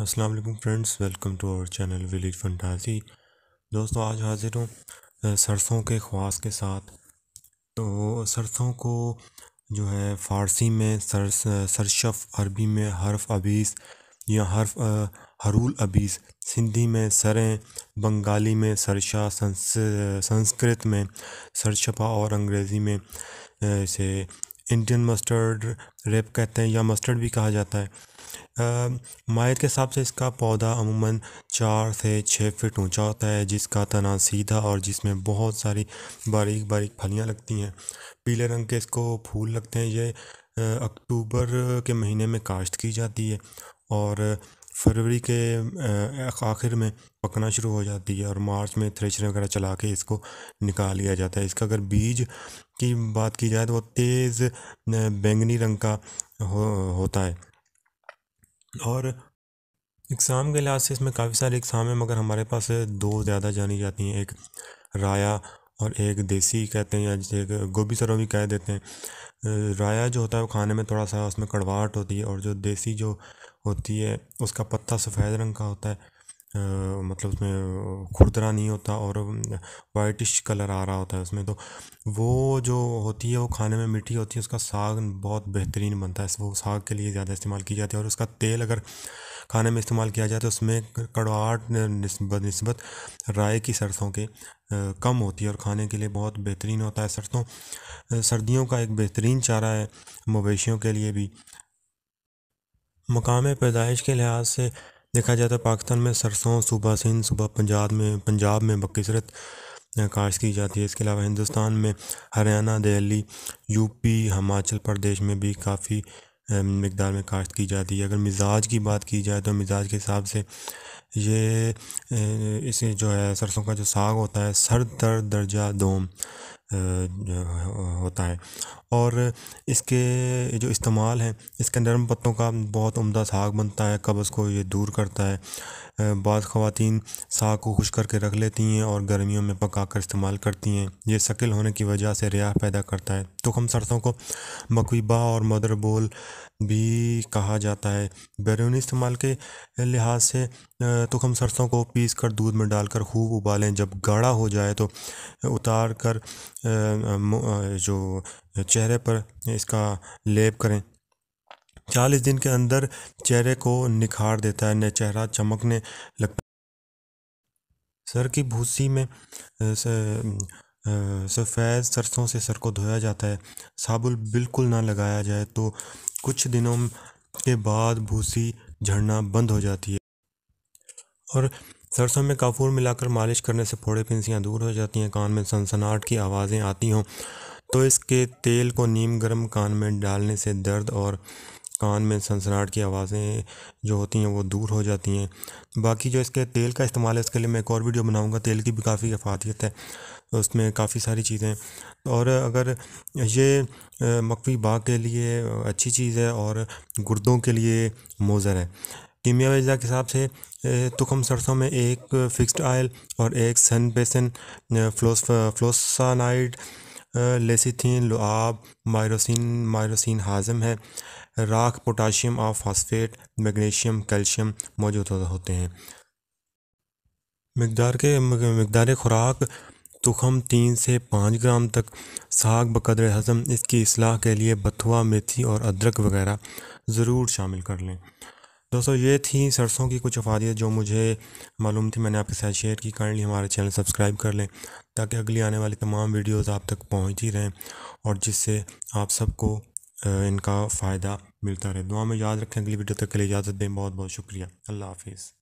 अस्सलाम वालेकुम friends welcome to our channel village fantasy दोस्तों आज हाजिर हूँ सरसों के ख्वास के साथ तो सरसों को जो है फ़ारसी में सरस सरशफ अरबी में हर्फ अबीस या हर्फ हरूल अबीस सिंधी में सरें बंगाली में सरशा संस, संस्कृत में सरशपा और अंग्रेज़ी में से इंडियन मस्टर्ड रेप कहते हैं या मस्टर्ड भी कहा जाता है मायत के हिसाब से इसका पौधा अमूमन चार से छः फिट ऊंचा होता है जिसका तना सीधा और जिसमें बहुत सारी बारीक बारीक फलियां लगती हैं पीले रंग के इसको फूल लगते हैं ये अक्टूबर के महीने में काश्त की जाती है और फरवरी के आखिर में पकना शुरू हो जाती है और मार्च में थ्रेशर वगैरह चला के इसको निकाल लिया जाता है इसका अगर बीज की बात की जाए तो वो तेज़ बैंगनी रंग का हो होता है और इकसाम के लिहाज से इसमें काफ़ी सारे इकसाम हैं मगर हमारे पास दो ज़्यादा जानी जाती हैं एक राया और एक देसी कहते हैं या एक गोभी सरों भी कह देते हैं राया जो होता है वो खाने में थोड़ा सा उसमें कड़वाहट होती है और जो देसी जो होती है उसका पत्ता सफ़ेद रंग का होता है मतलब उसमें खुरदरा नहीं होता और वाइटिश कलर आ रहा होता है उसमें तो वो जो होती है वो खाने में मीठी होती है उसका साग बहुत बेहतरीन बनता है वो साग के लिए ज़्यादा इस्तेमाल की जाती है और उसका तेल अगर खाने में इस्तेमाल किया जाए तो उसमें कड़वाहट नस्बत राय की सरसों के कम होती है और खाने के लिए बहुत बेहतरीन होता है सरसों सर्दियों का एक बेहतरीन चारा है मवेशियों के लिए भी मकाम पैदाइश के लिहाज से देखा जाए तो पाकिस्तान में सरसों सूबा सिंध सूबा पंजाब में पंजाब में बकसरत काश्त की जाती है इसके अलावा हिंदुस्तान में हरियाणा दिल्ली यूपी हिमाचल प्रदेश में भी काफ़ी मकदार में काश्त की जाती है अगर मिजाज की बात की जाए तो मिजाज के हिसाब से ये इसे जो है सरसों का जो साग होता है सर दर दर्जा दोम होता है और इसके जो इस्तेमाल हैं इसके नरम पत्तों का बहुत उम्दा साग बनता है कब्ज़ को ये दूर करता है बाद ख़वातीन साग को खुश करके रख लेती हैं और गर्मियों में पका कर इस्तेमाल करती हैं ये शकिल होने की वजह से रिया पैदा करता है तो हम सरसों को मकवीबा और मदर बोल भी कहा जाता है बैरूनी इस्तेमाल के लिहाज से तो हम सरसों को पीस कर दूध में डालकर खूब उबालें जब गाढ़ा हो जाए तो उतार कर जो चेहरे पर इसका लेप करें चालीस दिन के अंदर चेहरे को निखार देता है चेहरा चमकने लगता सर की भूसी में सफ़ेद सरसों से सर को धोया जाता है साबुन बिल्कुल ना लगाया जाए तो कुछ दिनों के बाद भूसी झड़ना बंद हो जाती है और सरसों में काफूर मिलाकर मालिश करने से फोड़े पिंसियाँ दूर हो जाती हैं कान में सनसनाहट की आवाज़ें आती हों तो इसके तेल को नीम गर्म कान में डालने से दर्द और कान में सनसनाहट की आवाज़ें जो होती हैं वो दूर हो जाती हैं बाकी जो इसके तेल का इस्तेमाल है इसके लिए मैं एक और वीडियो बनाऊंगा तेल की भी काफ़ी अफादियत है उसमें काफ़ी सारी चीज़ें और अगर ये मकवी बाग के लिए अच्छी चीज़ है और गुर्दों के लिए मोज़र है कीमिया वजा के हिसाब से तुखम सरसों में एक फिक्स्ड आयल और एक सन बेसन फ्लोस फ्लोसानाइड लेसिथिन लुआब मायरोसिन मायरोसिन हाजम है राख पोटाशियम और फास्फेट मैग्नीशियम कैल्शियम मौजूद होते हैं मकदार के मकदार खुराक तुखम तीन से पाँच ग्राम तक साग बकदर हज़म इसकी असलाह के लिए बथुआ मेथी और अदरक वगैरह ज़रूर शामिल कर लें दोस्तों ये थी सरसों की कुछ अफादियत जो मुझे मालूम थी मैंने आपके साथ शेयर की काइंडली हमारे चैनल सब्सक्राइब कर लें ताकि अगली आने वाली तमाम वीडियोस आप तक पहुंच ही रहें और जिससे आप सबको इनका फ़ायदा मिलता रहे दुआ में याद रखें अगली वीडियो तक के लिए इजाज़त दें बहुत बहुत शुक्रिया अल्लाह हाफिज़